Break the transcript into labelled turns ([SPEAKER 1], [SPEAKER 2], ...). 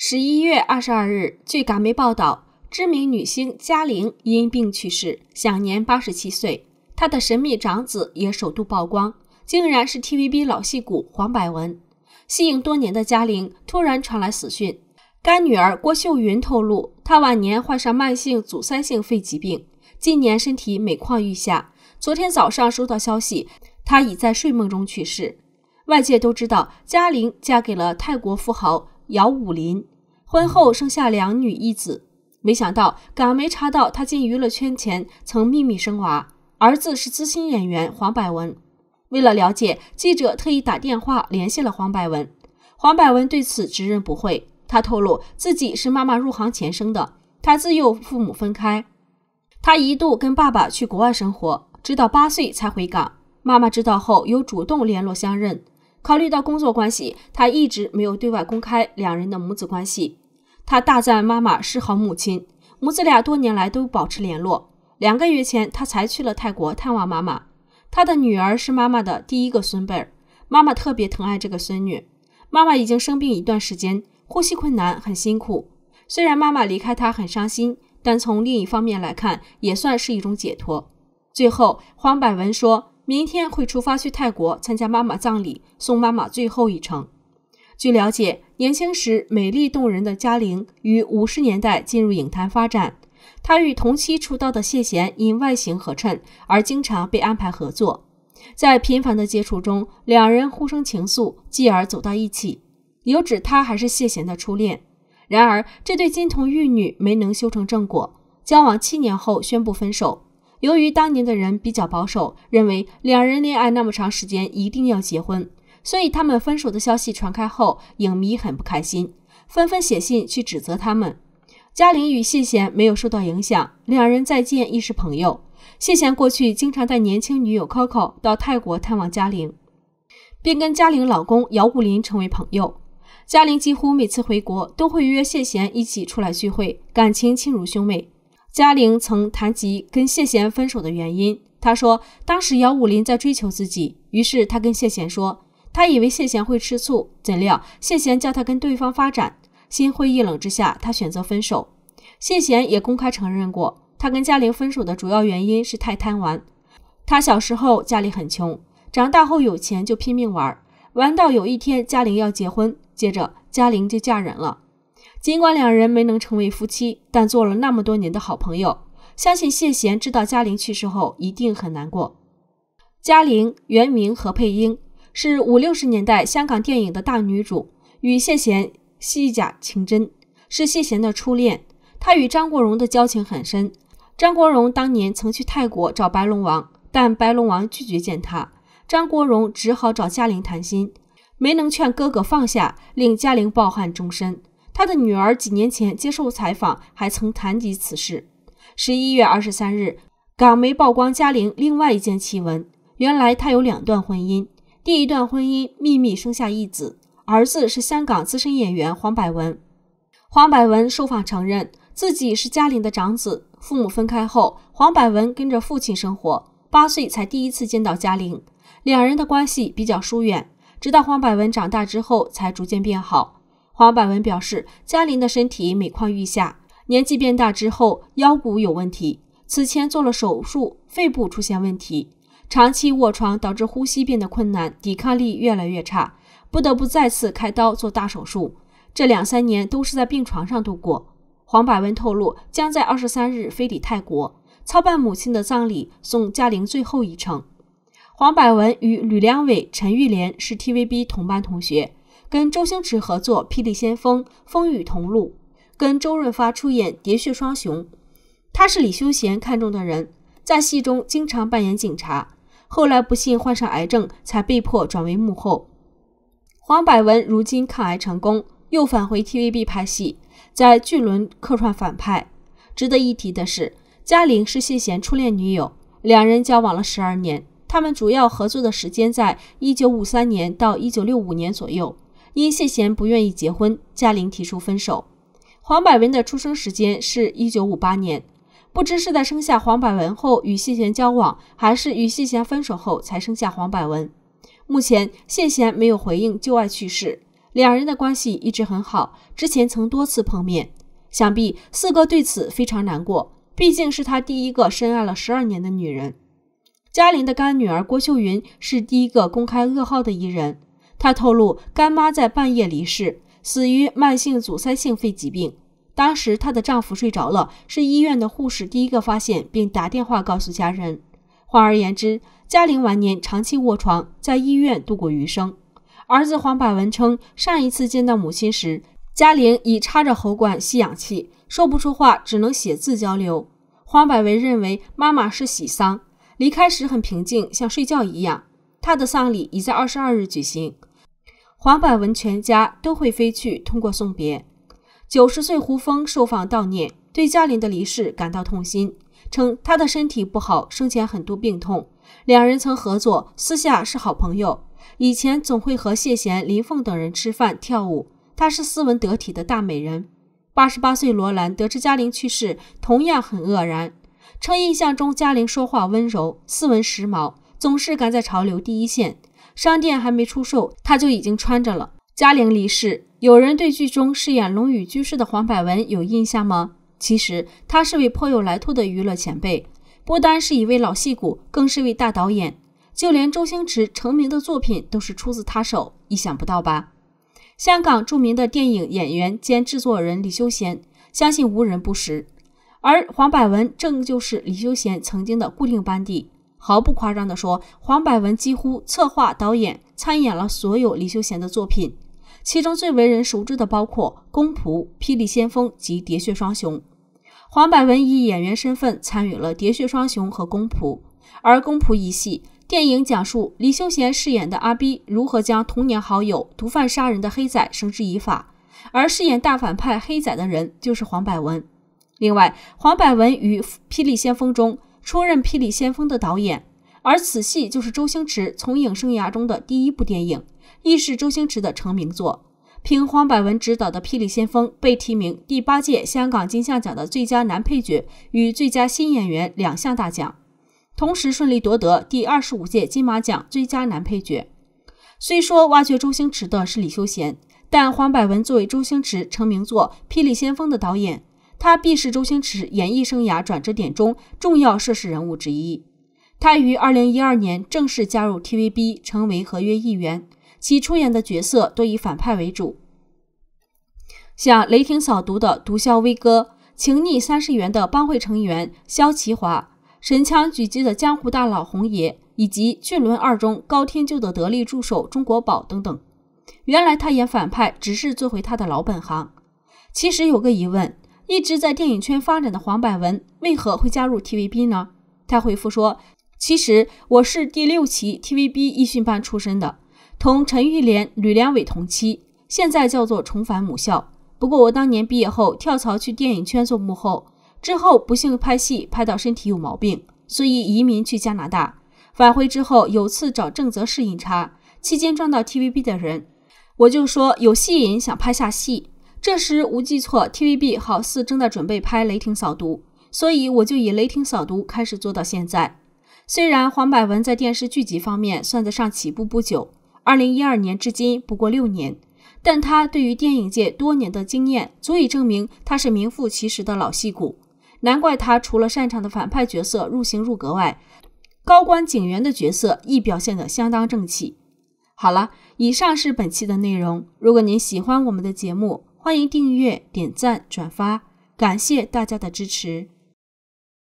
[SPEAKER 1] 十一月二十二日，据港媒报道，知名女星嘉玲因病去世，享年八十七岁。她的神秘长子也首度曝光，竟然是 TVB 老戏骨黄百文。息影多年的嘉玲突然传来死讯，干女儿郭秀云透露，她晚年患上慢性阻塞性肺疾病，近年身体每况愈下。昨天早上收到消息，她已在睡梦中去世。外界都知道，嘉玲嫁给了泰国富豪。姚武林婚后生下两女一子，没想到港媒查到他进娱乐圈前曾秘密生娃，儿子是资深演员黄百文。为了了解，记者特意打电话联系了黄百文，黄百文对此直认不讳。他透露自己是妈妈入行前生的，他自幼父母分开，他一度跟爸爸去国外生活，直到八岁才回港。妈妈知道后，又主动联络相认。考虑到工作关系，他一直没有对外公开两人的母子关系。他大赞妈妈是好母亲，母子俩多年来都保持联络。两个月前，他才去了泰国探望妈妈。他的女儿是妈妈的第一个孙辈儿，妈妈特别疼爱这个孙女。妈妈已经生病一段时间，呼吸困难，很辛苦。虽然妈妈离开他很伤心，但从另一方面来看，也算是一种解脱。最后，黄百文说。明天会出发去泰国参加妈妈葬礼，送妈妈最后一程。据了解，年轻时美丽动人的嘉玲于五十年代进入影坛发展，她与同期出道的谢贤因外形合衬而经常被安排合作，在频繁的接触中，两人互生情愫，继而走到一起，有指她还是谢贤的初恋。然而，这对金童玉女没能修成正果，交往七年后宣布分手。由于当年的人比较保守，认为两人恋爱那么长时间一定要结婚，所以他们分手的消息传开后，影迷很不开心，纷纷写信去指责他们。嘉玲与谢贤没有受到影响，两人再见亦是朋友。谢贤过去经常带年轻女友 Coco 到泰国探望嘉玲，并跟嘉玲老公姚武林成为朋友。嘉玲几乎每次回国都会约谢贤一起出来聚会，感情亲如兄妹。嘉玲曾谈及跟谢贤分手的原因。她说，当时姚武林在追求自己，于是她跟谢贤说，她以为谢贤会吃醋，怎料谢贤叫她跟对方发展。心灰意冷之下，他选择分手。谢贤也公开承认过，他跟嘉玲分手的主要原因是太贪玩。他小时候家里很穷，长大后有钱就拼命玩，玩到有一天嘉玲要结婚，接着嘉玲就嫁人了。尽管两人没能成为夫妻，但做了那么多年的好朋友，相信谢贤知道嘉玲去世后一定很难过。嘉玲原名何佩英，是五六十年代香港电影的大女主，与谢贤戏假情真，是谢贤的初恋。她与张国荣的交情很深。张国荣当年曾去泰国找白龙王，但白龙王拒绝见他，张国荣只好找嘉玲谈心，没能劝哥哥放下，令嘉玲抱憾终身。他的女儿几年前接受采访，还曾谈及此事。十一月二十三日，港媒曝光嘉玲另外一件奇闻：原来她有两段婚姻，第一段婚姻秘密生下一子，儿子是香港资深演员黄百文。黄百文受访承认自己是嘉玲的长子，父母分开后，黄百文跟着父亲生活，八岁才第一次见到嘉玲，两人的关系比较疏远，直到黄百文长大之后才逐渐变好。黄百文表示，嘉玲的身体每况愈下，年纪变大之后腰骨有问题，此前做了手术，肺部出现问题，长期卧床导致呼吸变得困难，抵抗力越来越差，不得不再次开刀做大手术。这两三年都是在病床上度过。黄百文透露，将在二十三日飞抵泰国，操办母亲的葬礼，送嘉玲最后一程。黄百文与吕良伟、陈玉莲是 TVB 同班同学。跟周星驰合作《霹雳先锋》《风雨同路》，跟周润发出演《喋血双雄》。他是李修贤看中的人，在戏中经常扮演警察。后来不幸患上癌症，才被迫转为幕后。黄百文如今抗癌成功，又返回 TVB 拍戏，在《巨轮》客串反派。值得一提的是，嘉玲是谢贤初恋女友，两人交往了十二年。他们主要合作的时间在1953年到1965年左右。因谢贤不愿意结婚，嘉玲提出分手。黄百文的出生时间是一九五八年，不知是在生下黄百文后与谢贤交往，还是与谢贤分手后才生下黄百文。目前谢贤没有回应旧爱去世，两人的关系一直很好，之前曾多次碰面。想必四哥对此非常难过，毕竟是他第一个深爱了十二年的女人。嘉玲的干女儿郭秀云是第一个公开噩耗的艺人。他透露，干妈在半夜离世，死于慢性阻塞性肺疾病。当时她的丈夫睡着了，是医院的护士第一个发现，并打电话告诉家人。换而言之，嘉玲晚年长期卧床，在医院度过余生。儿子黄百文称，上一次见到母亲时，嘉玲已插着喉管吸氧气，说不出话，只能写字交流。黄百文认为，妈妈是喜丧，离开时很平静，像睡觉一样。他的丧礼已在二十二日举行。黄百文全家都会飞去通过送别。九十岁胡峰受访悼念，对嘉玲的离世感到痛心，称他的身体不好，生前很多病痛。两人曾合作，私下是好朋友。以前总会和谢贤、林凤等人吃饭跳舞，她是斯文得体的大美人。八十八岁罗兰得知嘉玲去世，同样很愕然，称印象中嘉玲说话温柔，斯文时髦，总是赶在潮流第一线。商店还没出售，他就已经穿着了。嘉玲离世，有人对剧中饰演龙宇居士的黄百文有印象吗？其实他是位颇有来头的娱乐前辈，不单是一位老戏骨，更是位大导演。就连周星驰成名的作品都是出自他手，意想不到吧？香港著名的电影演员兼制作人李修贤，相信无人不识，而黄百文正就是李修贤曾经的固定班底。毫不夸张地说，黄百文几乎策划、导演、参演了所有李修贤的作品，其中最为人熟知的包括《公仆》《霹雳先锋》及《喋血双雄》。黄百文以演员身份参与了《喋血双雄》和《公仆》，而《公仆》一戏电影讲述李修贤饰演的阿 B 如何将童年好友毒贩杀人的黑仔绳之以法，而饰演大反派黑仔的人就是黄百文。另外，黄百文与《霹雳先锋》中。出任《霹雳先锋》的导演，而此戏就是周星驰从影生涯中的第一部电影，亦是周星驰的成名作。凭黄百文执导的《霹雳先锋》被提名第八届香港金像奖的最佳男配角与最佳新演员两项大奖，同时顺利夺得第二十五届金马奖最佳男配角。虽说挖掘周星驰的是李修贤，但黄百文作为周星驰成名作《霹雳先锋》的导演。他必是周星驰演艺生涯转折点中重要涉事人物之一。他于二零一二年正式加入 TVB，成为合约艺员。其出演的角色多以反派为主，像《雷霆扫毒》的毒枭威哥，《情逆三十元》的帮会成员肖其华，《神枪狙击》的江湖大佬红爷，以及《巨轮二》中高天佑的得力助手中国宝等等。原来他演反派只是做回他的老本行。其实有个疑问。一直在电影圈发展的黄百文为何会加入 TVB 呢？他回复说：“其实我是第六期 TVB 艺训班出身的，同陈玉莲、吕良伟同期。现在叫做重返母校。不过我当年毕业后跳槽去电影圈做幕后，之后不幸拍戏拍到身体有毛病，所以移民去加拿大。返回之后有次找郑则仕饮茶，期间撞到 TVB 的人，我就说有戏瘾想拍下戏。”这时，吴记错 TVB 好似正在准备拍《雷霆扫毒》，所以我就以《雷霆扫毒》开始做到现在。虽然黄百文在电视剧集方面算得上起步不久，二零一二年至今不过六年，但他对于电影界多年的经验足以证明他是名副其实的老戏骨。难怪他除了擅长的反派角色入行入格外，高官警员的角色亦表现得相当正气。好了，以上是本期的内容。如果您喜欢我们的节目，欢迎订阅、点赞、转发，感谢大家的支持。